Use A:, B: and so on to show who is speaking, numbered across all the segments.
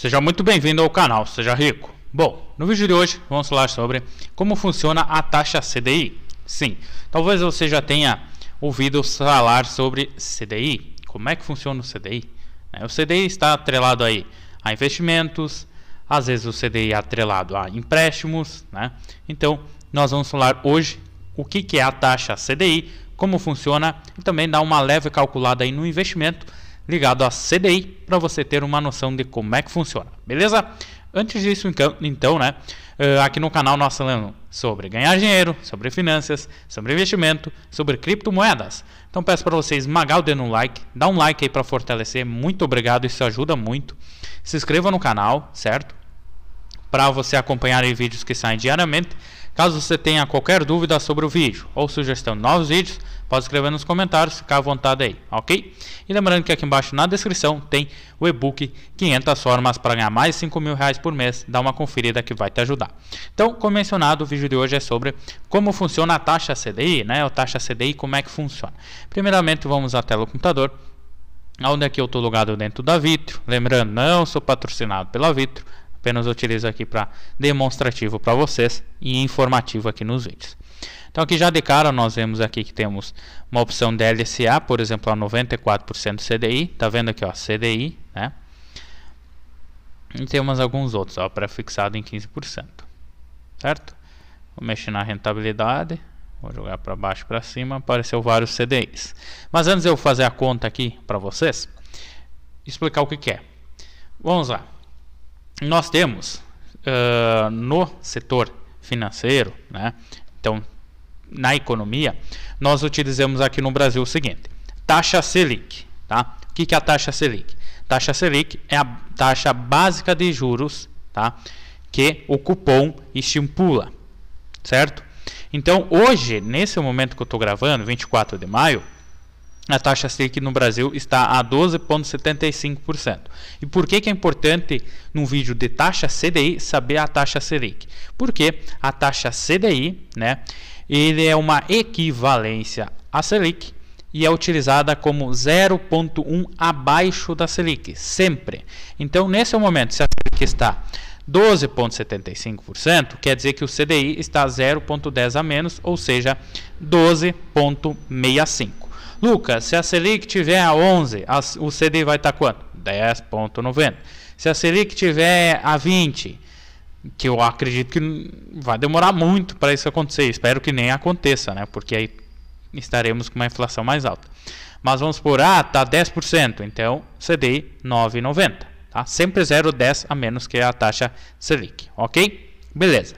A: Seja muito bem-vindo ao canal Seja Rico. Bom, no vídeo de hoje vamos falar sobre como funciona a taxa CDI. Sim, talvez você já tenha ouvido falar sobre CDI. Como é que funciona o CDI? Né, o CDI está atrelado aí a investimentos, às vezes o CDI é atrelado a empréstimos, né? Então, nós vamos falar hoje o que, que é a taxa CDI, como funciona e também dar uma leve calculada aí no investimento ligado à CDI para você ter uma noção de como é que funciona, beleza? Antes disso, então, né? Eh, aqui no canal nós falamos sobre ganhar dinheiro, sobre finanças, sobre investimento, sobre criptomoedas. Então peço para vocês esmagar o dedo no like, dá um like aí para fortalecer. Muito obrigado, isso ajuda muito. Se inscreva no canal, certo? para você acompanhar os vídeos que saem diariamente. Caso você tenha qualquer dúvida sobre o vídeo ou sugestão de novos vídeos, pode escrever nos comentários, fica à vontade aí, ok? E lembrando que aqui embaixo na descrição tem o e-book 500 formas para ganhar mais 5 mil reais por mês, dá uma conferida que vai te ajudar. Então, como mencionado, o vídeo de hoje é sobre como funciona a taxa CDI, né? A taxa CDI, como é que funciona. Primeiramente, vamos à tela do computador, onde aqui é eu estou logado dentro da Vitro, lembrando, não sou patrocinado pela Vitro, apenas utilizo aqui para demonstrativo para vocês e informativo aqui nos vídeos. Então aqui já de cara nós vemos aqui que temos uma opção LCA, por exemplo, a 94% CDI, tá vendo aqui, ó, CDI, né? E temos alguns outros, ó, prefixado em 15%. Certo? Vou mexer na rentabilidade, vou jogar para baixo para cima, apareceu vários CDIs. Mas antes de eu fazer a conta aqui para vocês, explicar o que, que é. Vamos lá nós temos uh, no setor financeiro, né? então na economia, nós utilizamos aqui no Brasil o seguinte: taxa Selic. Tá? O que, é a taxa Selic? Taxa Selic é a taxa básica de juros tá? que o cupom estimula, certo? Então, hoje, nesse momento que eu estou gravando, 24 de maio, a taxa Selic no Brasil está a 12,75%. E por que, que é importante, num vídeo de taxa CDI, saber a taxa Selic? Porque a taxa CDI né, ele é uma equivalência à Selic e é utilizada como 0,1 abaixo da Selic, sempre. Então, nesse momento, se a Selic está 12,75%, quer dizer que o CDI está 0,10 a menos, ou seja, 12,65%. Lucas, se a Selic tiver a 11, a, o CDI vai estar tá quanto? 10,90. Se a Selic tiver a 20, que eu acredito que vai demorar muito para isso acontecer. Espero que nem aconteça, né? Porque aí estaremos com uma inflação mais alta. Mas vamos por ah, tá 10%, então CDI 9,90, tá? Sempre 0,10 a menos que a taxa Selic, OK? Beleza.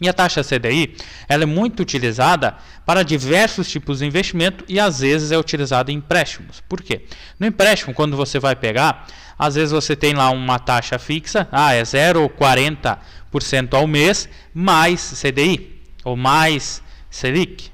A: E a taxa CDI ela é muito utilizada para diversos tipos de investimento e às vezes é utilizada em empréstimos. Por quê? No empréstimo, quando você vai pegar, às vezes você tem lá uma taxa fixa, ah, é 0,40% ao mês, mais CDI ou mais Selic.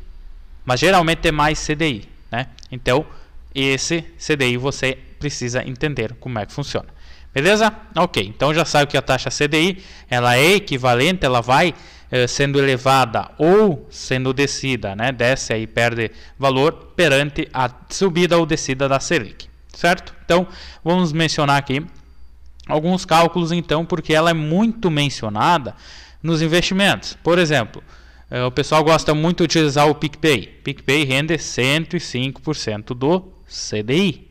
A: Mas geralmente é mais CDI. Né? Então, esse CDI você precisa entender como é que funciona. Beleza? Ok, então já sabe que a taxa CDI ela é equivalente, ela vai eh, sendo elevada ou sendo descida, né? Desce aí perde valor perante a subida ou descida da Selic, certo? Então, vamos mencionar aqui alguns cálculos então, porque ela é muito mencionada nos investimentos. Por exemplo, eh, o pessoal gosta muito de utilizar o PicPay. PicPay rende 105% do CDI.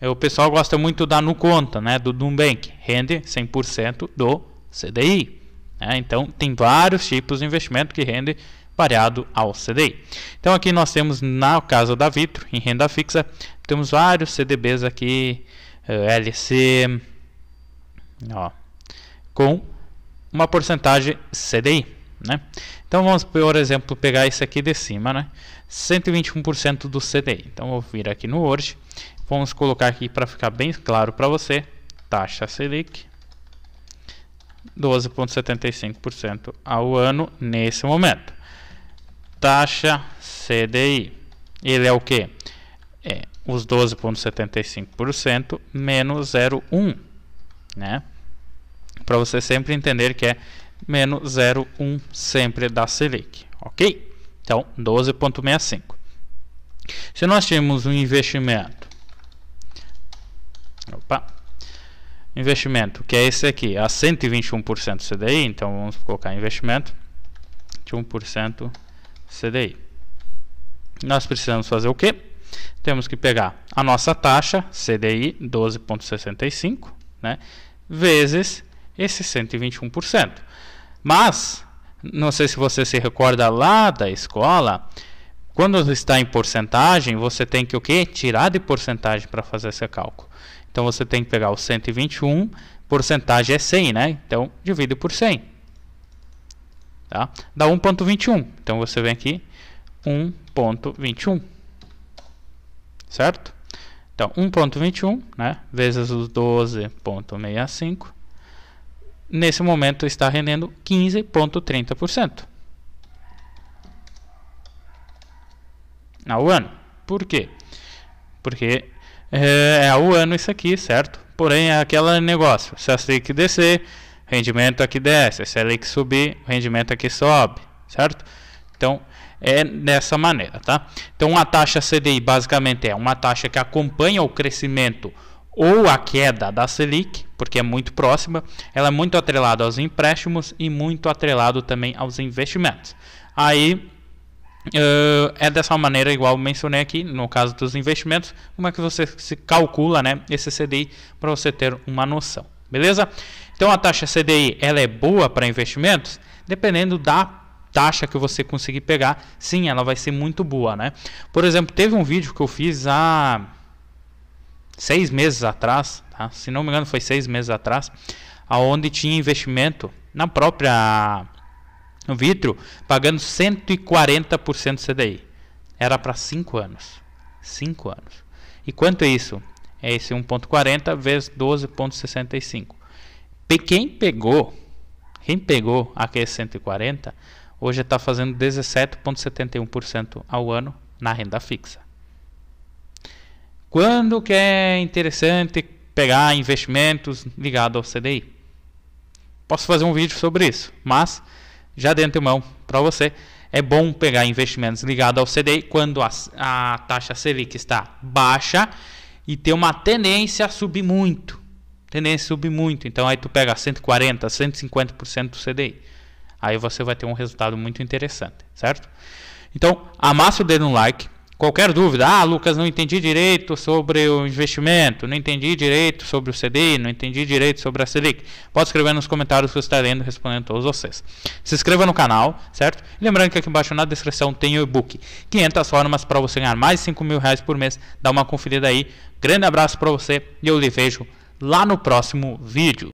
A: Eh, o pessoal gosta muito da Nuconta, né, do Nubank, rende 100% do CDI. Né? Então, tem vários tipos de investimento que rende variado ao CDI. Então, aqui nós temos, na casa da Vitro, em renda fixa, temos vários CDBs aqui, eh, LC, ó, com uma porcentagem CDI. Né? Então vamos, por exemplo, pegar esse aqui de cima, né? 121% do CDI. Então vou vir aqui no Word, vamos colocar aqui para ficar bem claro para você, taxa Selic, 12,75% ao ano nesse momento. Taxa CDI. Ele é o que? É os 12,75% menos 0,1, né? Para você sempre entender que é menos 0,1 sempre da Selic, ok? Então, 12,65. Se nós tivermos um investimento investimento, que é esse aqui, a 121% CDI, então vamos colocar investimento, 21% CDI. Nós precisamos fazer o quê? Temos que pegar a nossa taxa, CDI 12,65, né, vezes esse 121%. Mas, não sei se você se recorda lá da escola, quando está em porcentagem, você tem que o quê? Tirar de porcentagem para fazer esse cálculo. Então você tem que pegar o 121, porcentagem é 100, né? Então divide por 100. Tá? Dá 1.21. Então você vem aqui 1.21. Certo? Então 1.21, né, vezes os 12.65. Nesse momento está rendendo 15.30% ao ano. Por quê? Porque é, é, o ano isso aqui, certo? Porém, é aquele negócio, se a Selic descer, rendimento aqui desce, se a Selic subir, rendimento aqui sobe, certo? Então, é dessa maneira, tá? Então, a taxa CDI basicamente é uma taxa que acompanha o crescimento ou a queda da Selic, porque é muito próxima, ela é muito atrelada aos empréstimos e muito atrelado também aos investimentos. Aí Uh, é dessa maneira, igual mencionei aqui, no caso dos investimentos, como é que você se calcula né, esse CDI para você ter uma noção, beleza? Então a taxa CDI ela é boa para investimentos, dependendo da taxa que você conseguir pegar, sim, ela vai ser muito boa, né? Por exemplo, teve um vídeo que eu fiz há seis meses atrás, tá? se não me engano foi seis meses atrás, aonde tinha investimento na própria no vitro, pagando 140% CDI. Era para 5 anos. 5 anos. E quanto é isso? É esse 1.40 vezes 12.65. Quem pegou, quem pegou aquele é 140, hoje está fazendo 17.71% ao ano na renda fixa. Quando que é interessante pegar investimentos ligados ao CDI? Posso fazer um vídeo sobre isso, mas já de antemão para você. É bom pegar investimentos ligados ao CDI quando a, a taxa Selic está baixa e tem uma tendência a subir muito. Tendência a subir muito. Então aí tu pega 140, 150% do CDI. Aí você vai ter um resultado muito interessante, certo? Então, amassa o dedo no like, qualquer dúvida, ah, Lucas, não entendi direito sobre o investimento, não entendi direito sobre o CDI, não entendi direito sobre a Selic, pode escrever nos comentários que eu estarei lendo respondendo todos vocês. Se inscreva no canal, certo? E lembrando que aqui embaixo na descrição tem o e-book 500 formas para você ganhar mais 5 mil reais por mês. Dá uma conferida aí. Grande abraço para você e eu lhe vejo lá no próximo vídeo.